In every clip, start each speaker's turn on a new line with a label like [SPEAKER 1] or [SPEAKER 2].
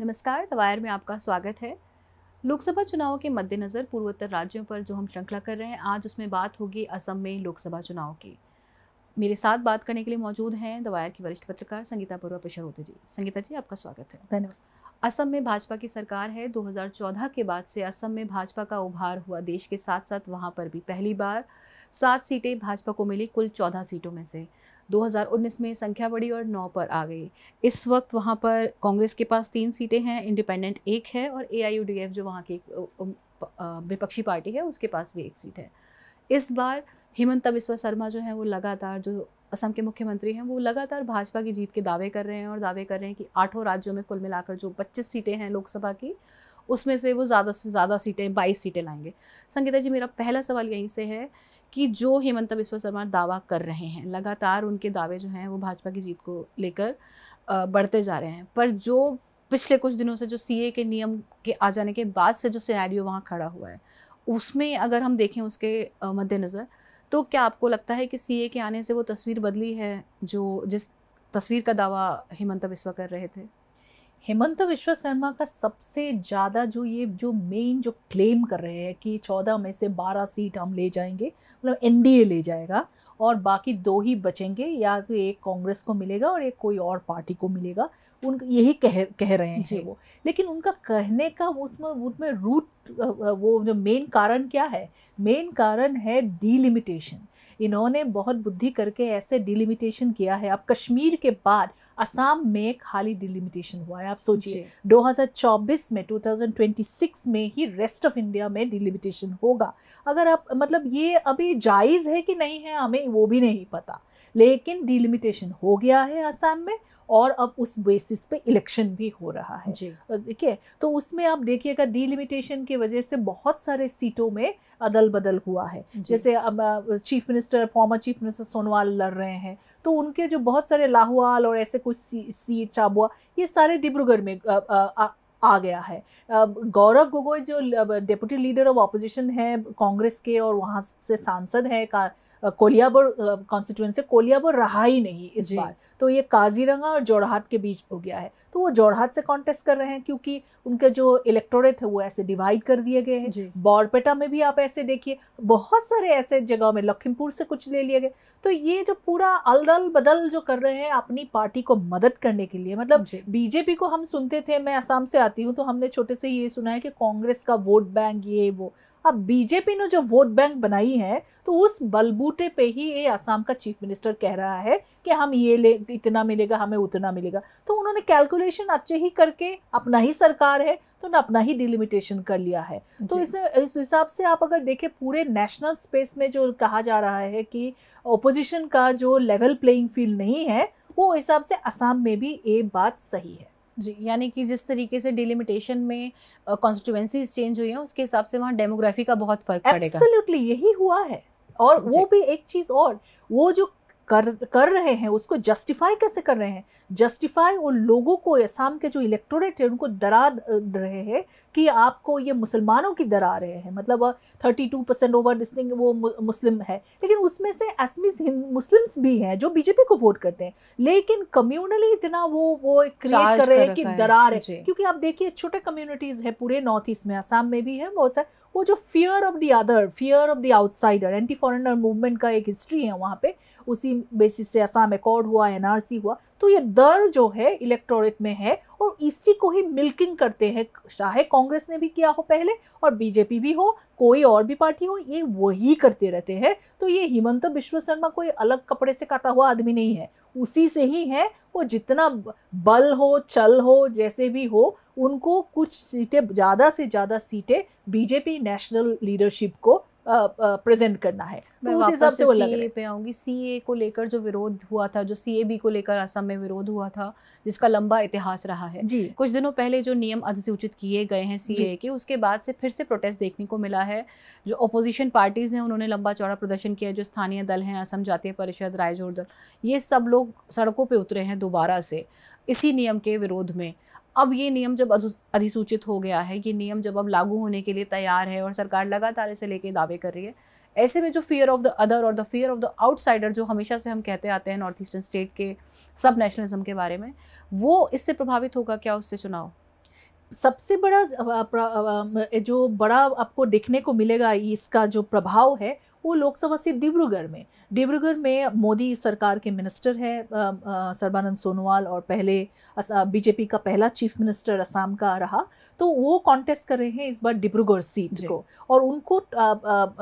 [SPEAKER 1] नमस्कार the wire में आपका स्वागत है लोकसभा चुनाव के मद्देनज़र पूर्वोत्तर राज्यों पर जो हम श्रृंखला कर रहे हैं आज उसमें बात होगी असम में लोकसभा चुनाव की मेरे साथ बात करने के लिए मौजूद हैं द वायर की वरिष्ठ पत्रकार संगीता बरुआ पिशरोते जी संगीता जी आपका स्वागत है धन्यवाद असम में भाजपा की सरकार है 2014 के बाद से असम में भाजपा का उभार हुआ देश के साथ साथ वहाँ पर भी पहली बार सात सीटें भाजपा को मिली कुल चौदह सीटों में से 2019 में संख्या बढ़ी और नौ पर आ गई इस वक्त वहाँ पर कांग्रेस के पास तीन सीटें हैं इंडिपेंडेंट एक है और ए जो वहाँ की विपक्षी पार्टी है उसके पास भी एक सीट है इस बार हेमंत बिस्व शर्मा जो है वो लगातार जो असम के मुख्यमंत्री हैं वो लगातार भाजपा की जीत के दावे कर रहे हैं और दावे कर रहे हैं कि आठों राज्यों में कुल मिलाकर जो 25 सीटें हैं लोकसभा की उसमें से वो ज़्यादा से ज़्यादा सीटें बाईस सीटें लाएंगे संगीता जी मेरा पहला सवाल यहीं से है कि जो हेमंत बिस्वा शर्मा दावा कर रहे हैं लगातार उनके दावे जो हैं वो भाजपा की जीत को लेकर बढ़ते जा रहे हैं पर जो पिछले कुछ दिनों से जो सी के नियम के आ जाने के बाद से जो सिनेरियो वहाँ खड़ा हुआ है उसमें अगर हम देखें उसके मद्देनज़र तो क्या आपको लगता है कि सी के आने से वो तस्वीर बदली है जो जिस तस्वीर का दावा हेमंत बिस्वा कर रहे थे हेमंत विश्व
[SPEAKER 2] शर्मा का सबसे ज़्यादा जो ये जो मेन जो क्लेम कर रहे हैं कि चौदह में से बारह सीट हम ले जाएंगे मतलब एन ले जाएगा और बाकी दो ही बचेंगे या तो एक कांग्रेस को मिलेगा और एक कोई और पार्टी को मिलेगा उन यही कह कह रहे हैं वो लेकिन उनका कहने का उसमें उनमें रूट वो जो मेन कारण क्या है मेन कारण है डीलिमिटेशन इन्होंने बहुत बुद्धि करके ऐसे डिलिमिटेशन किया है अब कश्मीर के बाद असम में खाली डिलिमिटेशन हुआ है आप सोचिए 2024 में 2026 में ही रेस्ट ऑफ इंडिया में डिलिमिटेशन होगा अगर आप मतलब ये अभी जायज़ है कि नहीं है हमें वो भी नहीं पता लेकिन डिलिमिटेशन हो गया है असम में और अब उस बेसिस पे इलेक्शन भी हो रहा है ठीक है तो उसमें आप देखिएगा डिलिमिटेशन की वजह से बहुत सारे सीटों में अदल बदल हुआ है जैसे अब chief minister former chief minister Sonowal लड़ रहे हैं तो उनके जो बहुत सारे लाहौल और ऐसे कुछ सी, सीट चाबुआ ये सारे डिब्रूगढ़ में आ, आ, आ गया है गौरव गोगोई जो डेप्यूटी लीडर ऑफ ऑपोजिशन है कांग्रेस के और वहाँ से सांसद हैं कोलियाबोर कॉन्स्टिट्यूंसी कोलियाबर रहा ही नहीं इस बार तो ये काजीरंगा और जोड़हाट के बीच हो गया है तो वो जोड़हाट से कॉन्टेस्ट कर रहे हैं क्योंकि उनके जो इलेक्टोरेट है वो ऐसे डिवाइड कर दिए गए हैं बॉरपेटा में भी आप ऐसे देखिए बहुत सारे ऐसे जगह में लखीमपुर से कुछ ले लिए गए तो ये जो पूरा अलडल बदल जो कर रहे हैं अपनी पार्टी को मदद करने के लिए मतलब बीजेपी को हम सुनते थे मैं आसाम से आती हूँ तो हमने छोटे से ये सुना है कि कांग्रेस का वोट बैंक ये वो अब बीजेपी ने जो वोट बैंक बनाई है तो उस बलबूटे पे ही ये आसाम का चीफ मिनिस्टर कह रहा है कि हम ये ले इतना मिलेगा हमें उतना मिलेगा तो उन्होंने कैलकुलेशन अच्छे ही करके अपना ही सरकार है तो ना अपना ही डिलिमिटेशन कर लिया है तो इस इस हिसाब से आप अगर देखें पूरे नेशनल स्पेस में जो कहा जा रहा है कि ओपोजिशन का जो लेवल प्लेइंग
[SPEAKER 1] फील्ड नहीं है वो हिसाब से असम में भी ये बात सही है जी यानी कि जिस तरीके से डिलिमिटेशन में कॉन्स्टिट्यूएंसीज चेंज हुई हैं उसके हिसाब से वहाँ डेमोग्राफी का बहुत फर्क पड़ेगा एब्सोल्युटली यही हुआ है और
[SPEAKER 2] वो भी एक चीज़ और वो जो कर कर रहे हैं उसको जस्टिफाई कैसे कर रहे हैं जस्टिफाई उन लोगों को असम के जो इलेक्टोरेट है उनको डरा रहे हैं कि आपको ये मुसलमानों की डरा रहे हैं मतलब थर्टी टू परसेंट ओवर डिस्टिंग वो मुस्लिम है लेकिन उसमें से असमीज मुस्लिम्स भी हैं जो बीजेपी को वोट करते हैं लेकिन कम्युनली इतना वो वो क्रिएट कर रहे हैं कि डरा रहे क्योंकि आप देखिए छोटे कम्युनिटीज़ है पूरे नॉर्थ ईस्ट में आसाम में भी है बहुत सारे वो जो fear of the other fear of the outsider anti foreigner movement का एक हिस्ट्री है वहाँ पे उसी बेसिस से असम एकॉर्ड हुआ एनआरसी हुआ तो ये दर जो है इलेक्टोरेट में है और इसी को ही मिल्किंग करते हैं चाहे कांग्रेस ने भी किया हो पहले और बीजेपी भी हो कोई और भी पार्टी हो ये वही करते रहते हैं तो ये हिमंत विश्व शर्मा कोई अलग कपड़े से काटा हुआ आदमी नहीं है उसी से ही है वो जितना बल हो चल हो जैसे भी हो उनको कुछ सीटें ज़्यादा से ज़्यादा सीटें बीजेपी नेशनल लीडरशिप को प्रेजेंट करना है मैं तो उस हिसाब से वो लग
[SPEAKER 1] पे आऊँगी सी को लेकर जो विरोध हुआ था जो सी ए बी को लेकर असम में विरोध हुआ था जिसका लंबा इतिहास रहा है जी कुछ दिनों पहले जो नियम अधिसूचित किए गए हैं सी ए के उसके बाद से फिर से प्रोटेस्ट देखने को मिला है जो अपोजिशन पार्टीज़ हैं उन्होंने लंबा चौड़ा प्रदर्शन किया जो स्थानीय दल हैं असम जातीय परिषद रायजोर दल ये सब लोग सड़कों पर उतरे हैं दोबारा से इसी नियम के विरोध में अब ये नियम जब अधिसूचित हो गया है ये नियम जब अब लागू होने के लिए तैयार है और सरकार लगातार इसे लेके दावे कर रही है ऐसे में जो फियर ऑफ द अदर और the fear of the outsider जो हमेशा से हम कहते आते हैं नॉर्थ ईस्टर्न स्टेट के सब नेशनलिज्म के बारे में वो इससे प्रभावित होगा क्या उससे चुनाव सबसे बड़ा जो बड़ा आपको देखने को मिलेगा इसका
[SPEAKER 2] जो प्रभाव है वो लोकसभा से डिब्रूगढ़ में डिब्रूगढ़ में मोदी सरकार के मिनिस्टर है सर्बानंद सोनोवाल और पहले बीजेपी का पहला चीफ मिनिस्टर असम का रहा तो वो कॉन्टेस्ट कर रहे हैं इस बार डिब्रूगढ़ सीट को और उनको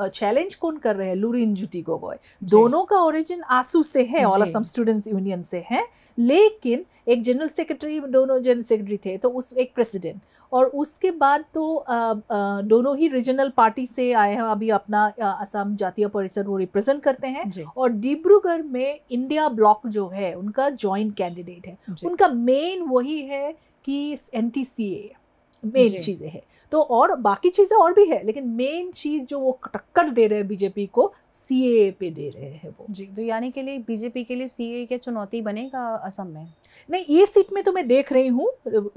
[SPEAKER 2] चैलेंज कौन कर रहे हैं लुरिन जुटी गोगोई दोनों का ओरिजिन आंसू से है ऑल असम स्टूडेंट्स यूनियन से है लेकिन एक जनरल सेक्रेटरी दोनों जनरल सेक्रेटरी थे तो उस एक प्रेसिडेंट और उसके बाद तो आ, आ, दोनों ही रीजनल पार्टी से आए हैं अभी अपना असम जातीय परिषद वो रिप्रेजेंट करते हैं और डिब्रूगढ़ में इंडिया ब्लॉक जो है उनका जॉइंट कैंडिडेट है उनका मेन वही है कि N T C A main चीज़ें हैं तो और बाकी चीज़ें और भी है लेकिन मेन चीज़ जो वो टक्कर दे रहे हैं बीजेपी को सी पे दे रहे हैं वो जी
[SPEAKER 1] तो यानी के लिए बीजेपी के लिए सी ए क्या चुनौती बनेगा असम में नहीं ये सीट में तो मैं देख रही हूँ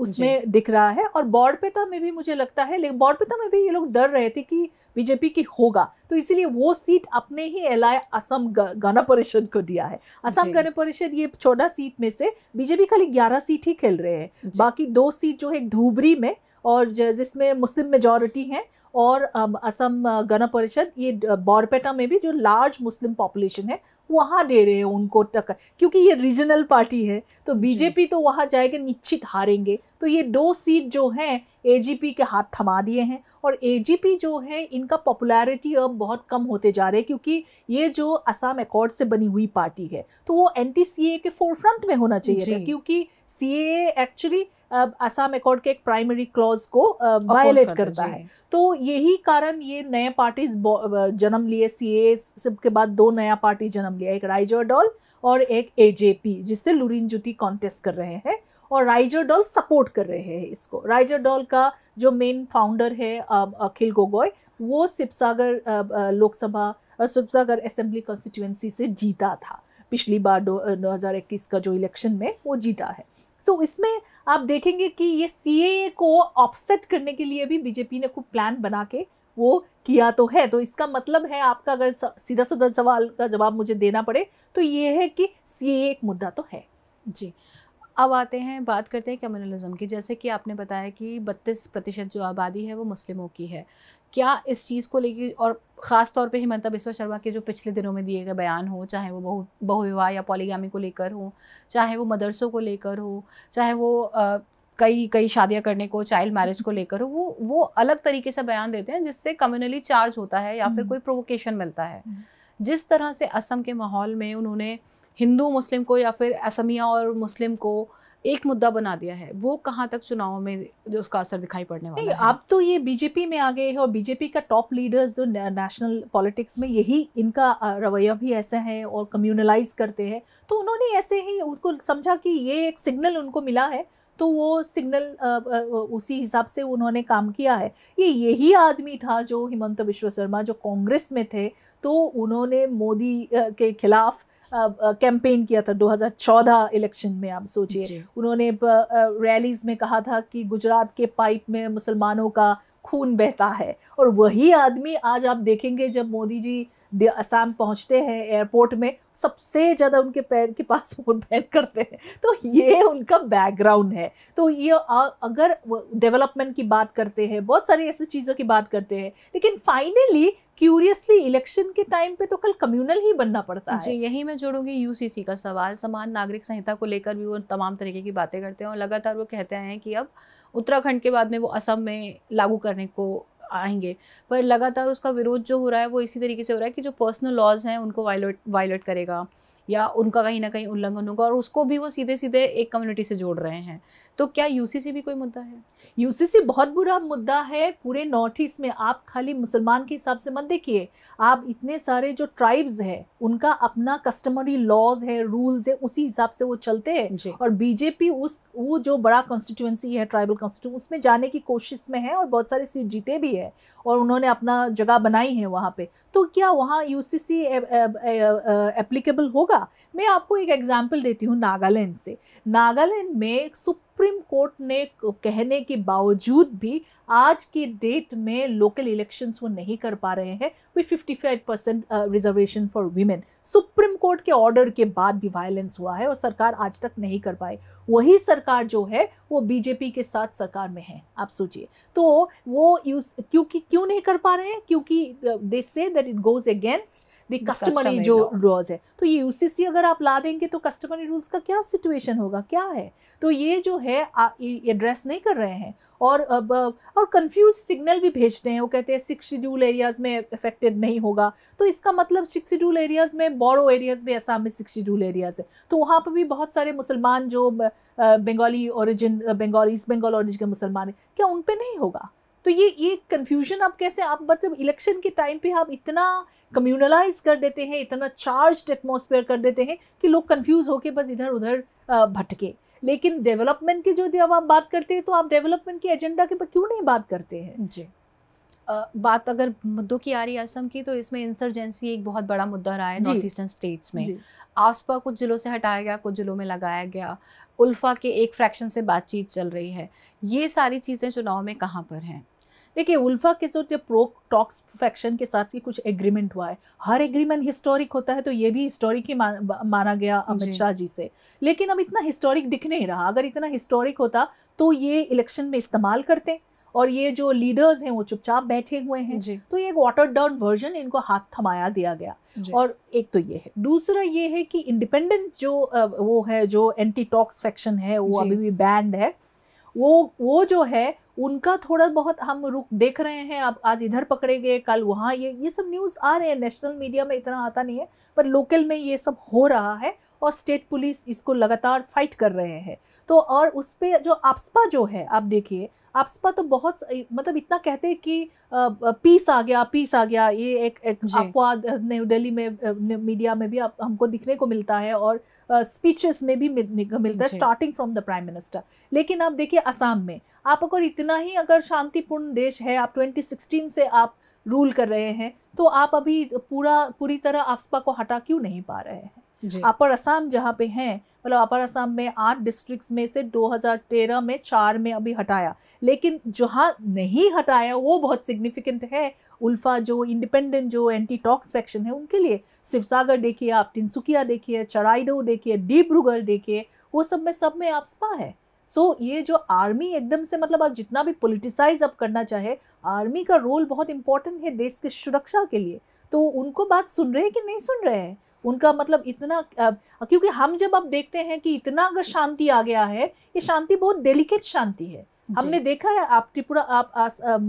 [SPEAKER 1] उसमें
[SPEAKER 2] दिख रहा है और बॉर्ड पे तो में भी मुझे लगता है लेकिन बॉर्ड पे तो में भी ये लोग डर रहे थे कि बीजेपी की होगा तो इसीलिए वो सीट अपने ही एलाय असम गण परिषद को दिया है असम गण परिषद ये चौदह सीट में से बीजेपी खाली ग्यारह सीट ही खेल रहे हैं बाकी दो सीट जो है धूबरी में और जिसमें मुस्लिम मेजोरिटी है और असम गण परिषद ये बॉरपेटा में भी जो लार्ज मुस्लिम पॉपुलेशन है वहाँ दे रहे हैं उनको टक्कर क्योंकि ये रीजनल पार्टी है तो बीजेपी तो वहाँ जाएगा निश्चित हारेंगे तो ये दो सीट जो हैं एजीपी के हाथ थमा दिए हैं और एजीपी जो है इनका पॉपुलैरिटी अब बहुत कम होते जा रहे हैं क्योंकि ये जो असम एकॉर्ड से बनी हुई पार्टी है तो वो एन के फोरफ्रंट में होना चाहिए क्योंकि सी एक्चुअली आसाम अकॉर्ड के एक प्राइमरी क्लॉज को वायलेट करता है तो यही कारण ये नए पार्टीज जन्म लिए सी के बाद दो नया पार्टी जन्म लिया एक राइजर डॉल और एक ए जे पी जिससे लुरिन ज्योति कॉन्टेस्ट कर रहे हैं और राइजर डॉल सपोर्ट कर रहे हैं इसको राइजर डॉल का जो मेन फाउंडर है अखिल गोगोई वो सिपसागर लोकसभा सिपसागर असेंबली कॉन्स्टिट्यूंसी से जीता था पिछली बार दो हज़ार इक्कीस का जो इलेक्शन में वो जीता है सो so, इसमें आप देखेंगे कि ये सी को ऑफसेट करने के लिए भी बीजेपी ने खूब प्लान बना के वो किया तो है तो इसका मतलब है आपका अगर सीधा सीधा सवाल का जवाब मुझे देना पड़े तो ये है कि सी
[SPEAKER 1] एक मुद्दा तो है जी अब आते हैं बात करते हैं कम्युनलिज्म की जैसे कि आपने बताया कि बत्तीस प्रतिशत जो आबादी है वो मुस्लिमों की है क्या इस चीज़ को लेकर और ख़ास तौर पे हिमंता बिस्वा शर्मा के जो पिछले दिनों में दिए गए बयान हो चाहे वो बहु बहुविवाह या पॉलीगामी को लेकर हो चाहे वो मदरसों को लेकर हो चाहे वो आ, कई कई शादियां करने को चाइल्ड मैरिज को लेकर वो वो अलग तरीके से बयान देते हैं जिससे कम्युनली चार्ज होता है या फिर हम्म। कोई प्रोवोकेशन मिलता है हम्म। जिस तरह से असम के माहौल में उन्होंने हिंदू मुस्लिम को या फिर असमिया और मुस्लिम को एक मुद्दा बना दिया है वो कहाँ तक चुनावों में जो उसका असर दिखाई पड़ने वाला है अब तो ये बीजेपी में आ गए हैं और बीजेपी का टॉप लीडर्स जो नेशनल
[SPEAKER 2] पॉलिटिक्स में यही इनका रवैया भी ऐसा है और कम्युनलाइज करते हैं तो उन्होंने ऐसे ही उनको समझा कि ये एक सिग्नल उनको मिला है तो वो सिग्नल उसी हिसाब से उन्होंने काम किया है ये यही आदमी था जो हिमंत विश्व शर्मा जो कांग्रेस में थे तो उन्होंने मोदी के खिलाफ कैंपेन किया था 2014 इलेक्शन में आप सोचिए उन्होंने रैलीज में कहा था कि गुजरात के पाइप में मुसलमानों का खून बहता है और वही आदमी आज आप देखेंगे जब मोदी जी असम पहुंचते हैं एयरपोर्ट में सबसे ज़्यादा उनके पैर के पास फ़ोन पैक करते हैं तो ये उनका बैकग्राउंड है तो ये अगर डेवलपमेंट की बात करते हैं बहुत सारी ऐसी चीज़ों की बात करते हैं लेकिन फाइनली क्यूरियसली इलेक्शन के टाइम पे तो कल कम्युनल ही बनना पड़ता है जी
[SPEAKER 1] यही मैं जोड़ूंगी यूसीसी का सवाल समान नागरिक संहिता को लेकर भी वो तमाम तरीके की बातें करते हैं और लगातार वो कहते हैं कि अब उत्तराखंड के बाद में वो असम में लागू करने को आएंगे पर लगातार उसका विरोध जो हो रहा है वो इसी तरीके से हो रहा है कि जो पर्सनल लॉज हैं उनको वायलेट वायलेट करेगा या उनका कहीं ना कहीं उल्लंघन होगा और उसको भी वो सीधे सीधे एक कम्युनिटी से जोड़ रहे हैं तो क्या यूसीसी भी कोई मुद्दा है
[SPEAKER 2] यूसीसी बहुत बुरा मुद्दा है पूरे नॉर्थ ईस्ट में आप खाली मुसलमान के हिसाब से मत देखिए आप इतने सारे जो ट्राइब्स हैं उनका अपना कस्टमरी लॉज है रूल्स है उसी हिसाब से वो चलते हैं और बीजेपी उस वो जो बड़ा कॉन्स्टिट्यूंसी है ट्राइबल कॉन्स्टिट्यूंसी उसमें जाने की कोशिश में है और बहुत सारी सीट जीते भी है और उन्होंने अपना जगह बनाई है वहाँ पे तो क्या वहाँ यू सी एप्लीकेबल होगा मैं आपको एक एग्जाम्पल देती हूँ नागालैंड से नागालैंड में सुप सुप्रीम कोर्ट ने कहने के बावजूद भी आज की डेट में लोकल इलेक्शंस वो नहीं कर पा रहे हैं वे fifty five percent reservation for women supreme court के ऑर्डर के बाद भी वायलेंस हुआ है और सरकार आज तक नहीं कर पाई वही सरकार जो है वो बीजेपी के साथ सरकार में है आप सोचिए तो वो यूज क्योंकि क्यों नहीं कर पा रहे हैं क्योंकि they say that it goes against the customary जो लॉज है तो ये यूसीसी अगर आप ला देंगे तो कस्टमरी रूल्स का क्या सिचुएशन होगा क्या है तो ये जो है एड्रेस नहीं कर रहे हैं और अब और कंफ्यूज सिग्नल भी भेजते हैं वो कहते हैं सिक्स शेड्यूल एरियाज़ में अफेक्टेड नहीं होगा तो इसका मतलब सिक्स शेड्यूल एरियाज़ में बोरो एरियाज़ में असम में सिक्स शेड्यूल एरियाज़ है तो वहाँ पर भी बहुत सारे मुसलमान जो Bengali origin Bengal east Bengal origin के मुसलमान हैं क्या उन पर नहीं होगा तो ये ये कन्फ्यूजन आप कैसे आप मतलब इलेक्शन के टाइम पे आप इतना कम्यूनलाइज कर देते हैं इतना चार्ज एटमोसफेयर कर देते हैं कि लोग कन्फ्यूज़ होकर बस इधर उधर भटके लेकिन डेवलपमेंट की जो जब आप बात करते हैं तो आप डेवलपमेंट के एजेंडा के पर क्यों नहीं बात करते हैं जी
[SPEAKER 1] आ, बात अगर मुद्दों की आ रही है असम की तो इसमें इंसर्जेंसी एक बहुत बड़ा मुद्दा रहा है नॉर्थ ईस्टर्न स्टेट्स में आसपास कुछ ज़िलों से हटाया गया कुछ ज़िलों में लगाया गया उल्फा के एक फ्रैक्शन से बातचीत चल रही है ये सारी चीज़ें चुनाव में कहाँ पर हैं देखिए उल्फा के जो जो प्रो टॉक्स फैक्शन के साथ ये कुछ
[SPEAKER 2] एग्रीमेंट हुआ है हर एग्रीमेंट हिस्टोरिक होता है तो ये भी हिस्टोरिक ही माना गया अमित शाह जी से लेकिन अब इतना हिस्टोरिक दिख नहीं रहा अगर इतना हिस्टोरिक होता तो ये इलेक्शन में इस्तेमाल करते और ये जो लीडर्स हैं वो चुपचाप बैठे हुए हैं तो ये एक वाटर डाउन वर्जन इनको हाथ थमाया दिया गया और एक तो ये है दूसरा ये है कि इंडिपेंडेंट जो वो है जो एंटी टॉक्स फैक्शन है वो अभी भी बैंड है वो वो जो है उनका थोड़ा बहुत हम रुख देख रहे हैं आप आज इधर पकड़े गए कल वहाँ ये ये सब न्यूज़ आ रहे हैं नेशनल मीडिया में इतना आता नहीं है पर लोकल में ये सब हो रहा है और स्टेट पुलिस इसको लगातार फाइट कर रहे हैं तो और उस पर जो आपसपा जो है आप देखिए आपसपा तो बहुत मतलब इतना कहते हैं कि पीस आ गया पीस आ गया ये एक, एक अफवाह न्यू दिल्ली में मीडिया में भी आप, हमको दिखने को मिलता है और स्पीचेस में भी मिलता है starting from the prime minister लेकिन आप देखिए असम में आप अगर इतना ही अगर शांतिपूर्ण देश है आप ट्वेंटी से आप रूल कर रहे हैं तो आप अभी पूरा पूरी तरह आपसपा को हटा क्यों नहीं पा रहे हैं अपर असम जहाँ पे हैं मतलब अपर असम में आठ डिस्ट्रिक्ट्स में से 2013 में चार में अभी हटाया लेकिन जहाँ नहीं हटाया वो बहुत सिग्निफिकेंट है उल्फा जो इंडिपेंडेंट जो एंटी टॉक्स फैक्शन है उनके लिए शिवसागर देखिए आप तिनसुकिया देखिए चराइडो देखिए डिब्रूगढ़ देखिए वो सब में सब में आप स्पा है सो so, ये जो आर्मी एकदम से मतलब आप जितना भी पोलिटिसाइज अब करना चाहे आर्मी का रोल बहुत इंपॉर्टेंट है देश की सुरक्षा के लिए तो उनको बात सुन रहे हैं कि नहीं सुन रहे हैं उनका मतलब इतना क्योंकि हम जब अब देखते हैं कि इतना अगर शांति आ गया है ये शांति बहुत डेलिकेट शांति है हमने देखा है आप त्रिपुरा आप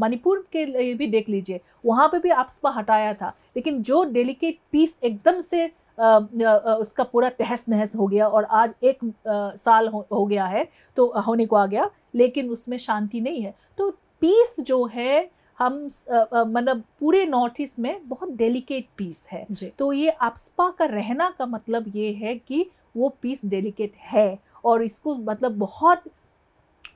[SPEAKER 2] मणिपुर के लिए भी देख लीजिए वहाँ पे भी आपसपा हटाया था लेकिन जो डेलिकेट पीस एकदम से आ, आ, उसका पूरा तहस नहस हो गया और आज एक आ, साल हो, हो गया है तो होने को आ गया लेकिन उसमें शांति नहीं है तो पीस जो है हम मतलब पूरे नॉर्थ ईस्ट में बहुत डेलिकेट पीस है तो ये अपस्पा का रहना का मतलब ये है कि वो पीस डेलिकेट है और इसको मतलब बहुत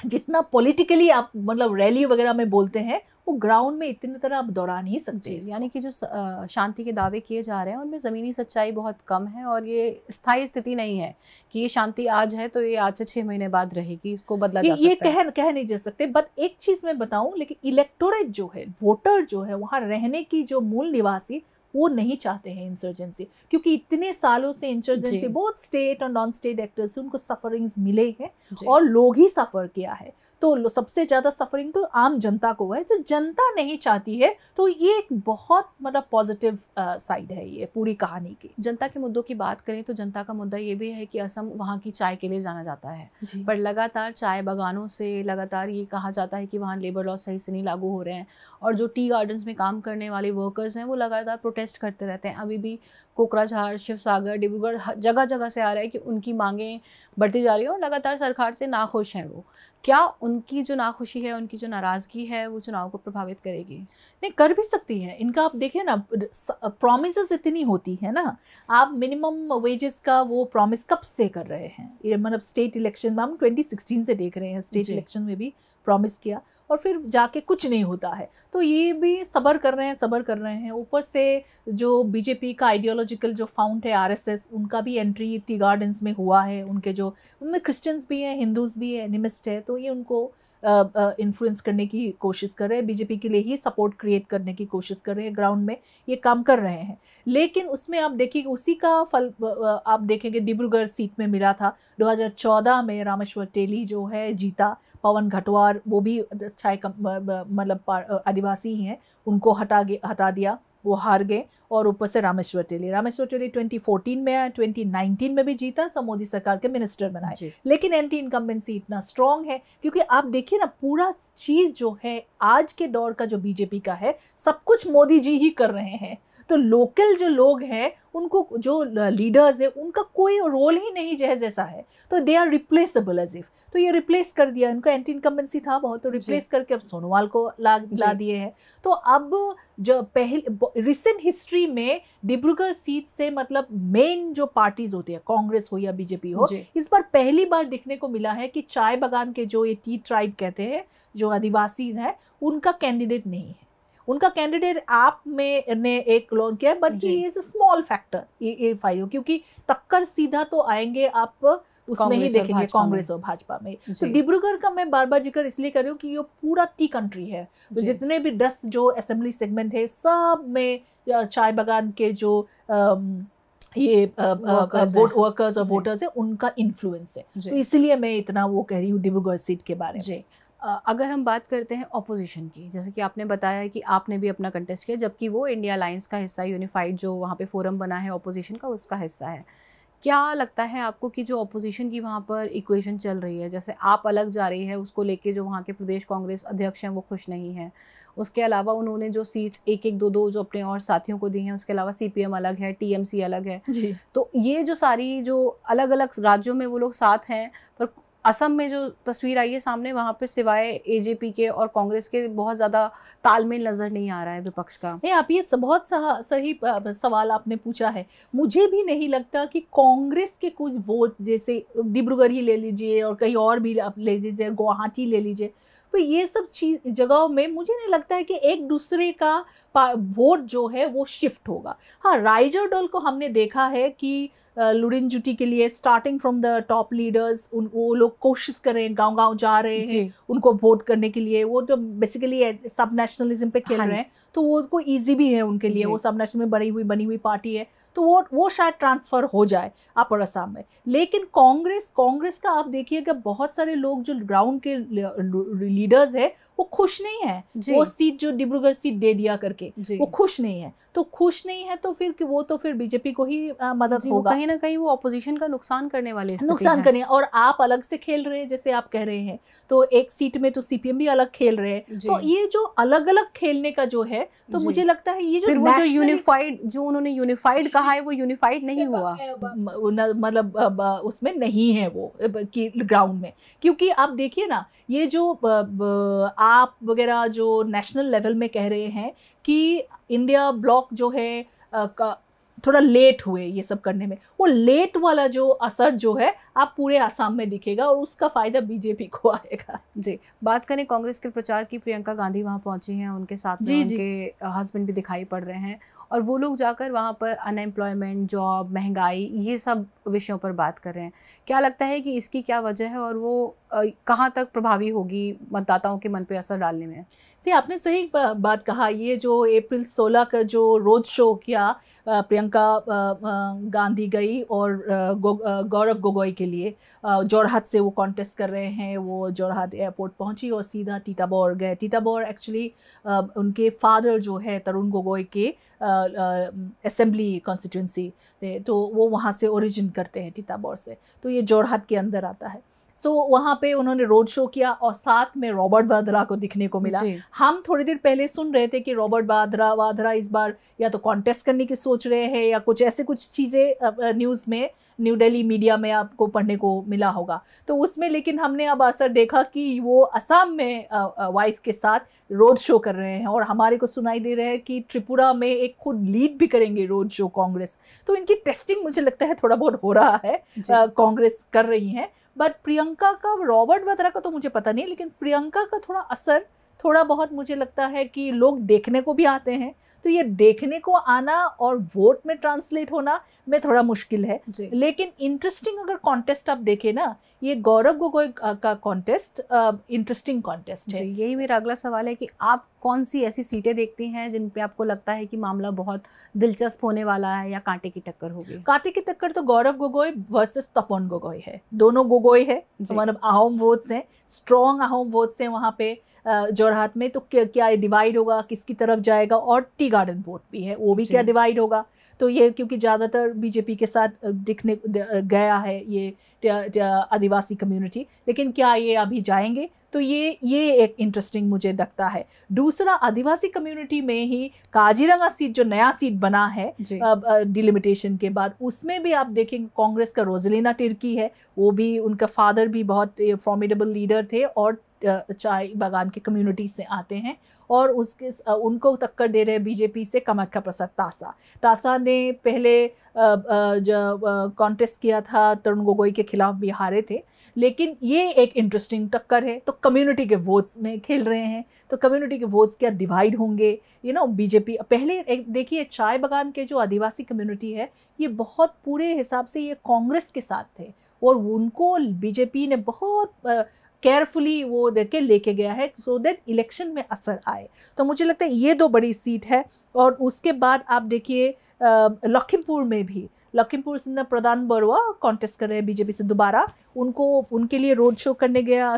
[SPEAKER 2] जितना पॉलिटिकली आप मतलब रैली वगैरह में बोलते हैं
[SPEAKER 1] वो ग्राउंड में इतनी तरह आप दौड़ा नहीं सकते यानी कि जो शांति के दावे किए जा रहे हैं उनमें ज़मीनी सच्चाई बहुत कम है और ये स्थायी स्थिति नहीं है कि ये शांति आज है तो ये आज से छः महीने बाद रहेगी इसको बदला जा सकता ये कह कह नहीं जा सकते बट
[SPEAKER 2] एक चीज़ मैं बताऊँ लेकिन इलेक्टोरेट जो है वोटर जो है वहाँ रहने की जो मूल निवासी वो नहीं चाहते हैं इंसर्जेंसी क्योंकि इतने सालों से इंसर्जेंसी बहुत स्टेट और नॉन स्टेट एक्टर्स उनको सफरिंग्स मिले हैं और लोग ही सफ़र किया है तो सबसे ज़्यादा सफरिंग तो आम जनता को है जो जनता नहीं चाहती है तो ये एक बहुत मतलब पॉजिटिव
[SPEAKER 1] साइड है ये पूरी कहानी की जनता के मुद्दों की बात करें तो जनता का मुद्दा ये भी है कि असम वहाँ की चाय के लिए जाना जाता है पर लगातार चाय बागानों से लगातार ये कहा जाता है कि वहाँ लेबर लॉ सही से नहीं लागू हो रहे हैं और जो टी गार्डन्स में काम करने वाले वर्कर्स हैं वो लगातार प्रोटेस्ट करते रहते हैं अभी भी कोकराझार शिवसागर डिब्रूगढ़ जगह जगह से आ रहा है कि उनकी मांगें बढ़ती जा रही है और लगातार सरकार से नाखुश हैं वो क्या उनकी जो नाखुशी है उनकी जो नाराज़गी है वो चुनाव को प्रभावित करेगी नहीं कर भी सकती है इनका आप देखिए ना
[SPEAKER 2] प्रोमिस इतनी होती है ना आप मिनिमम वेजेस का वो प्रॉमिस कब से कर रहे हैं मतलब स्टेट इलेक्शन में हम ट्वेंटी से देख रहे हैं स्टेट इलेक्शन में भी प्रॉमिस किया और फिर जाके कुछ नहीं होता है तो ये भी सबर कर रहे हैं सबर कर रहे हैं ऊपर से जो बीजेपी का आइडियोलॉजिकल जो फाउंड है आरएसएस उनका भी एंट्री टी गार्डन्स में हुआ है उनके जो उनमें क्रिश्चियंस भी हैं हिंदूज़ भी हैं एनिमिस्ट है तो ये उनको इन्फ्लुएंस करने की कोशिश कर रहे हैं बीजेपी के लिए ही सपोर्ट क्रिएट करने की कोशिश कर रहे हैं ग्राउंड में ये काम कर रहे हैं लेकिन उसमें आप देखिए उसी का फल आप देखेंगे डिब्रूगढ़ सीट में मिला था 2014 में रामेश्वर टेली जो है जीता पवन घटवार वो भी छाए मतलब आदिवासी ही हैं उनको हटा हटा दिया वो हार गए और ऊपर से रामेश्वर टेली रामेश्वर टेली 2014 में आया 2019 में भी जीता सब मोदी सरकार के मिनिस्टर बनाए लेकिन एंटी इनकम्बेंसी इतना स्ट्रांग है क्योंकि आप देखिए ना पूरा चीज़ जो है आज के दौर का जो बीजेपी का है सब कुछ मोदी जी ही कर रहे हैं तो लोकल जो लोग हैं उनको जो लीडर्स है उनका कोई रोल ही नहीं जह जैसा है तो they are replaceable as if तो ये रिप्लेस कर दिया उनका एंटी इनकम्बेंसी था बहुत तो रिप्लेस करके अब सोनोवाल को ला ला दिए हैं तो अब जो पहले रिसेंट हिस्ट्री में डिब्रूगढ़ सीट से मतलब मेन जो पार्टीज होती है कांग्रेस हो या बीजेपी हो इस बार पहली बार दिखने को मिला है कि चाय बागान के जो ये टी ट्राइब कहते हैं जो आदिवासी हैं उनका कैंडिडेट नहीं है उनका कैंडिडेट आप में ने एक लोन किया बट ये इज अ स्मॉल फैक्टर ये फाइव क्योंकि टक्कर सीधा तो आएंगे आप उसमें ही देखेंगे कांग्रेस और भाजपा में तो डिब्रूगढ़ का मैं बार बार जिक्र इसलिए कर रही हूँ कि ये पूरा टी कंट्री है जितने भी दस जो असेंबली सेगमेंट है सब में चाय बागान के जो ये वोट वर्कर्स और वोटर्स है उनका
[SPEAKER 1] इन्फ्लुएंस है तो इसलिए मैं इतना वो कह रही हूँ डिब्रूगढ़ सीट के बारे में अगर हम बात करते हैं ऑपोजिशन की जैसे कि आपने बताया कि आपने भी अपना कंटेस्ट किया जबकि वो इंडिया अलायंस का हिस्सा यूनिफाइड जो वहाँ पे फोरम बना है ऑपोजिशन का उसका हिस्सा है क्या लगता है आपको कि जो ऑपोजिशन की वहाँ पर इक्वेशन चल रही है जैसे आप अलग जा रही है उसको लेके जो वहाँ के प्रदेश कांग्रेस अध्यक्ष हैं वो खुश नहीं हैं उसके अलावा उन्होंने जो सीट्स एक एक दो दो जो अपने और साथियों को दी हैं उसके अलावा सी अलग है टी अलग है तो ये जो सारी जो अलग अलग राज्यों में वो लोग साथ हैं पर असम में जो तस्वीर आई है सामने वहाँ पे सिवाय एजेपी के और कांग्रेस के बहुत ज़्यादा तालमेल नज़र नहीं आ रहा है विपक्ष का नहीं आप ये बहुत सही सवाल आपने पूछा है मुझे भी नहीं लगता कि कांग्रेस के कुछ वोट
[SPEAKER 2] जैसे डिब्रूगढ़ ही ले लीजिए और कहीं और भी आप ले लीजिए गुवाहाटी ले लीजिए तो ये सब चीज जगहों में मुझे नहीं लगता है कि एक दूसरे का वोट जो है वो शिफ्ट होगा हाँ राइजर डोल को हमने देखा है कि लुडिन जुटी के लिए starting from the top leaders उन वो लोग कोशिश कर रहे हैं गांव गांव जा रहे हैं उनको वोट करने के लिए वो तो बेसिकली सब नेशनलिज्म पे खेल हाँ रहे हैं तो वो को ईजी भी है उनके लिए वो सब नेशनल में बड़ी हुई बनी हुई पार्टी है तो वो वो शायद ट्रांसफ़र हो जाए अपर असम में लेकिन कांग्रेस कांग्रेस का आप देखिएगा बहुत सारे लोग जो ग्राउंड के लीडर्स है वो खुश नहीं है वो सीट जो डिब्रूगढ़ सीट दे दिया करके वो खुश नहीं है तो खुश
[SPEAKER 1] नहीं है तो फिर वो तो फिर बीजेपी को ही आ,
[SPEAKER 2] मदद होगा कहीं ना
[SPEAKER 1] कहीं वो अपोजिशन का नुकसान करने वाले
[SPEAKER 2] नुकसान करने और आप अलग से खेल रहे हैं जैसे आप कह रहे हैं तो एक सीट में तो सीपीएम भी अलग खेल रहे हैं तो ये जो अलग अलग खेलने का जो है तो मुझे लगता है ये जो वो जो यूनिफाइड
[SPEAKER 1] जो उन्होंने यूनिफाइड कहा है वो यूनिफाइड नहीं हुआ मतलब उसमें
[SPEAKER 2] नहीं है वो ग्राउंड में क्योंकि आप देखिए ना ये जो आप वगैरह जो नेशनल लेवल में कह रहे हैं कि इंडिया ब्लॉक जो है आ, का थोड़ा लेट हुए ये सब करने में वो लेट वाला जो असर जो है
[SPEAKER 1] आप पूरे आसाम में दिखेगा और उसका फ़ायदा बीजेपी को आएगा जी बात करें कांग्रेस के प्रचार की प्रियंका गांधी वहाँ पहुंची हैं उनके साथ जी, में जी, उनके हस्बैंड भी दिखाई पड़ रहे हैं और वो लोग जाकर वहाँ पर अनएम्प्लॉयमेंट जॉब महंगाई ये सब विषयों पर बात कर रहे हैं क्या लगता है कि इसकी क्या वजह है और वो कहाँ तक प्रभावी होगी मतदाताओं के मन पे असर डालने में सी आपने सही बात कहा ये जो अप्रैल 16 का जो रोड शो
[SPEAKER 2] किया प्रियंका गांधी गई और गौरव गोगोई के लिए जोरहाट से वो कॉन्टेस्ट कर रहे हैं वो जोरहाट एयरपोर्ट पहुंची और सीधा टीटाबौर गए टीटाबौर एक्चुअली उनके फादर जो है तरुण गोगोई के असेंबली कॉन्स्टिट्यूंसी तो वो वहाँ से ओरिजिन करते हैं टीटाबौर से तो ये जोरहाट के अंदर आता है सो so, वहाँ पे उन्होंने रोड शो किया और साथ में रॉबर्ट वाद्रा को दिखने को मिला हम थोड़ी देर पहले सुन रहे थे कि रॉबर्ट वाद्रा वाद्रा इस बार या तो कॉन्टेस्ट करने की सोच रहे हैं या कुछ ऐसे कुछ चीज़ें न्यूज़ में न्यू दिल्ली मीडिया में आपको पढ़ने को मिला होगा तो उसमें लेकिन हमने अब असर देखा कि वो असम में वाइफ के साथ रोड शो कर रहे हैं और हमारे को सुनाई दे रहा है कि त्रिपुरा में एक खुद लीड भी करेंगे रोड शो कांग्रेस तो इनकी टेस्टिंग मुझे लगता है थोड़ा बहुत हो रहा है कांग्रेस कर रही है बट प्रियंका का रॉबर्ट वद्रा का तो मुझे पता नहीं लेकिन प्रियंका का थोड़ा असर थोड़ा बहुत मुझे लगता है कि लोग देखने को भी आते हैं तो ये देखने को आना और वोट में ट्रांसलेट होना में थोड़ा मुश्किल है लेकिन इंटरेस्टिंग अगर कॉन्टेस्ट
[SPEAKER 1] आप देखें ना ये गौरव गोगोई का कॉन्टेस्ट इंटरेस्टिंग कॉन्टेस्ट है यही मेरा अगला सवाल है कि आप कौन सी ऐसी सीटें देखती हैं जिन पे आपको लगता है कि मामला बहुत दिलचस्प होने वाला है या कांटे की टक्कर होगी कांटे की टक्कर तो गौरव गोगोई वर्सेस तपन गोगोई
[SPEAKER 2] है दोनों गोगोई है मतलब अहोम वोट्स हैं स्ट्रॉन्ग अहोम वोट्स हैं वहाँ पे जोरहाट में तो क्या, क्या डिवाइड होगा किसकी तरफ जाएगा और टी गार्डन वोट भी है वो भी क्या डिवाइड होगा तो ये क्योंकि ज़्यादातर बीजेपी के साथ दिखने गया है ये आदिवासी कम्युनिटी लेकिन क्या ये अभी जाएंगे तो ये ये एक इंटरेस्टिंग मुझे लगता है दूसरा आदिवासी कम्युनिटी में ही काजीरंगा सीट जो नया सीट बना है डिलिमिटेशन के बाद उसमें भी आप देखेंगे कांग्रेस का रोजलिना टिर्की है वो भी उनका फादर भी बहुत फॉर्मेडेबल लीडर थे और चाय बागान के कम्युनिटी से आते हैं और उसके उनको टक्कर दे रहे बीजेपी से कामाख्या प्रसाद तासा तासा ने पहले कॉन्टेस्ट किया था तरुण गोगोई के खिलाफ भी हारे थे लेकिन ये एक इंटरेस्टिंग टक्कर है तो कम्युनिटी के वोट्स में खेल रहे हैं तो कम्युनिटी के वोट्स क्या डिवाइड होंगे यू नो बीजेपी पहले एक देखिए चाय बागान के जो आदिवासी कम्युनिटी है ये बहुत पूरे हिसाब से ये कांग्रेस के साथ थे और उनको बीजेपी ने बहुत केयरफुली वो देखे लेके गया है सो दैट इलेक्शन में असर आए तो मुझे लगता है ये दो बड़ी सीट है और उसके बाद आप देखिए लखीमपुर में भी लखीमपुर ना प्रधान बरुआ कॉन्टेस्ट कर रहे हैं बीजेपी से दोबारा उनको उनके लिए रोड शो करने गया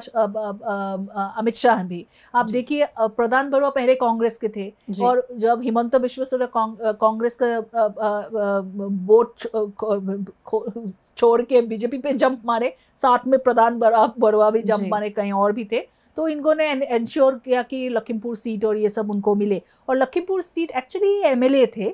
[SPEAKER 2] अमित शाह भी आप देखिए प्रधान बरुआ पहले कांग्रेस के थे और जब हिमंत बिश्व सौरेन कांग्रेस का वोट छोड़ के बीजेपी पे जंप मारे साथ में प्रधान बरुआ भी जंप मारे कहीं और भी थे तो इनको ने इंश्योर किया कि लखीमपुर सीट और ये सब उनको मिले और लखीमपुर सीट एक्चुअली एमएलए थे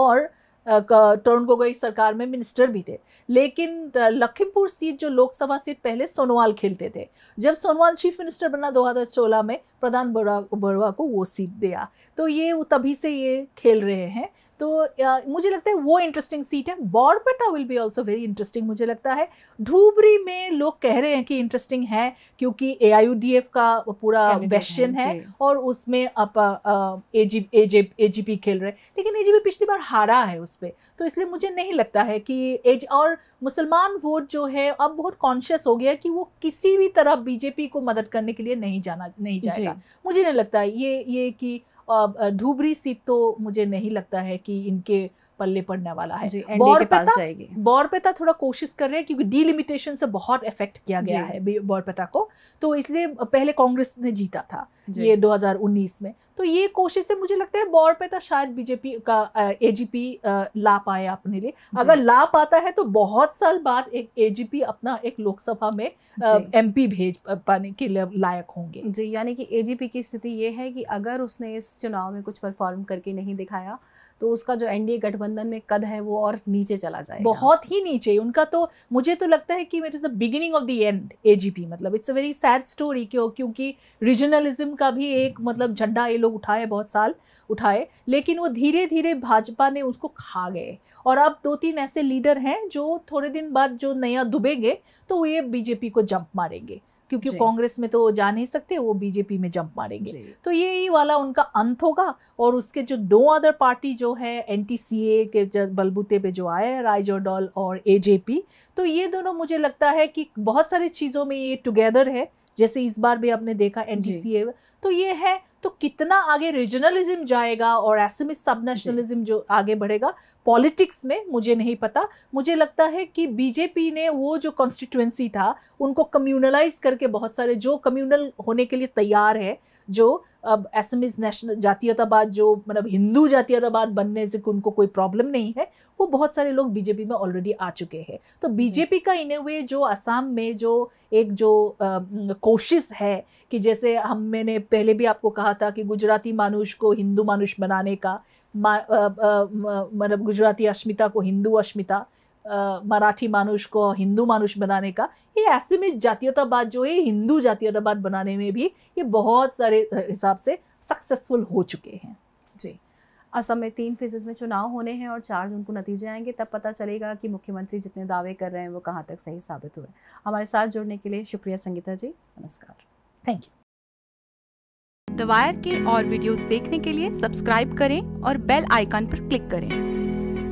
[SPEAKER 2] और तरुण गोगोई सरकार में मिनिस्टर भी थे लेकिन लखीमपुर सीट जो लोकसभा सीट पहले सोनोवाल खेलते थे जब सोनोवाल चीफ मिनिस्टर बना 2016 में प्रधान बरुआ बरुआ को वो सीट दिया तो ये तभी से ये खेल रहे हैं तो मुझे लगता है वो इंटरेस्टिंग सीट है Barpeta will be also very interesting मुझे लगता है ढूबरी में लोग कह रहे हैं कि इंटरेस्टिंग है क्योंकि ए का पूरा बेस्टन है, है और उसमें आप ए जी खेल रहे हैं लेकिन ए पिछली बार हारा है उस पर तो इसलिए मुझे नहीं लगता है कि एज और मुसलमान वोट जो है अब बहुत कॉन्शियस हो गया कि वो किसी भी तरह बीजेपी को मदद करने के लिए नहीं जाना नहीं जाएगा मुझे नहीं लगता है ये ये कि धूबरी सीट तो मुझे नहीं लगता है कि इनके पल्ले पड़ने वाला है बॉर पेता थोड़ा कोशिश कर रहे हैं क्योंकि डीलिमिटेशन से बहुत इफेक्ट किया गया है बॉर पेता को तो इसलिए पहले कांग्रेस ने जीता था ये 2019 में तो ये कोशिश से मुझे लगता है बॉर बौरपेता शायद बीजेपी का एजीपी ला पाए अपने लिए अगर ला पाता है तो बहुत साल बाद एक एजीपी
[SPEAKER 1] अपना एक लोकसभा में एमपी भेज पाने के लायक होंगे जी यानी कि एजीपी की स्थिति ये है कि अगर उसने इस चुनाव में कुछ परफॉर्म करके नहीं दिखाया तो उसका जो एनडीए गठबंधन में कद है वो और नीचे चला जाए बहुत ही नीचे उनका तो मुझे तो लगता
[SPEAKER 2] है कि it is the beginning of the end uh मतलब it's a very sad story क्यों क्योंकि रीजनलिज्म का भी एक मतलब झंडा ये लोग उठाए बहुत साल उठाए लेकिन वो धीरे धीरे भाजपा ने उसको खा गए और अब दो तीन ऐसे लीडर हैं जो थोड़े दिन बाद जो नया दुबेंगे तो ये बीजेपी को जंप मारेंगे क्योंकि कांग्रेस में तो जा नहीं सकते वो बीजेपी में जंप मारेंगे तो ये ही वाला उनका अंत होगा और उसके जो दो अदर पार्टी जो है एन के बलबूते पे जो आए रायजोडॉल और एजेपी तो ये दोनों मुझे लगता है कि बहुत सारी चीज़ों में ये टुगेदर है जैसे इस बार भी आपने देखा एन तो ये है तो कितना आगे रीजनलिज्म जाएगा और ऐसे में सब नेशनलिज्म जो आगे बढ़ेगा पॉलिटिक्स में मुझे नहीं पता मुझे लगता है कि बीजेपी ने वो जो कॉन्स्टिट्युएंसी था उनको कम्यूनलाइज करके बहुत सारे जो कम्यूनल होने के लिए तैयार है जो अब असमिज नेशनल जातीयतावाद जो मतलब हिंदू जातीयतावाद बनने से उनको कोई प्रॉब्लम नहीं है वो बहुत सारे लोग बीजेपी में ऑलरेडी आ चुके हैं तो बीजेपी का इन हुए जो असम में जो एक जो कोशिश है कि जैसे हम मैंने पहले भी आपको कहा था कि गुजराती मानुष को हिंदू मानुष बनाने का मतलब गुजराती अस्मिता को हिंदू अस्मिता मराठी मानुष को हिंदू मानुष बनाने का ये ऐसे में जातीयतावाद जो है हिंदू जातीयतावाद बनाने में भी ये बहुत सारे हिसाब से सक्सेसफुल हो चुके हैं जी
[SPEAKER 1] असम में तीन फेजेज में चुनाव होने हैं और चार जून को नतीजे आएंगे तब पता चलेगा कि मुख्यमंत्री जितने दावे कर रहे हैं वो कहाँ तक सही साबित हुए हमारे साथ जुड़ने के लिए शुक्रिया संगीता जी नमस्कार थैंक यू दवायर के और वीडियोस देखने के लिए सब्सक्राइब करें और बेल आइकन पर क्लिक करें